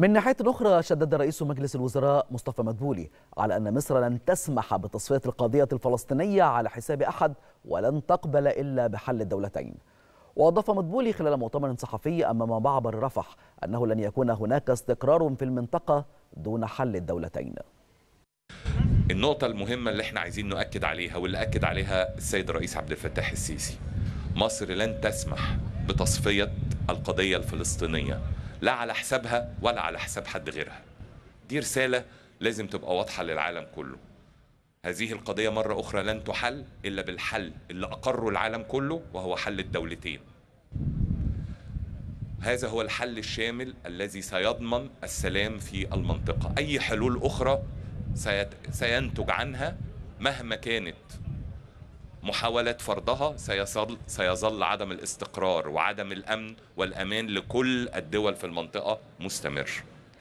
من ناحية أخرى شدد رئيس مجلس الوزراء مصطفى مدبولي على أن مصر لن تسمح بتصفية القضية الفلسطينية على حساب أحد ولن تقبل إلا بحل الدولتين وأضاف مدبولي خلال مؤتمر صحفي أمام معبر رفح أنه لن يكون هناك استقرار في المنطقة دون حل الدولتين النقطة المهمة اللي احنا عايزين نؤكد عليها واللي أكد عليها السيد الرئيس عبد الفتاح السيسي مصر لن تسمح بتصفية القضية الفلسطينية لا على حسابها ولا على حساب حد غيرها دي رسالة لازم تبقى واضحة للعالم كله هذه القضية مرة أخرى لن تحل إلا بالحل اللي أقره العالم كله وهو حل الدولتين هذا هو الحل الشامل الذي سيضمن السلام في المنطقة أي حلول أخرى سينتج عنها مهما كانت محاولة فرضها سيظل, سيظل عدم الاستقرار وعدم الأمن والأمان لكل الدول في المنطقة مستمر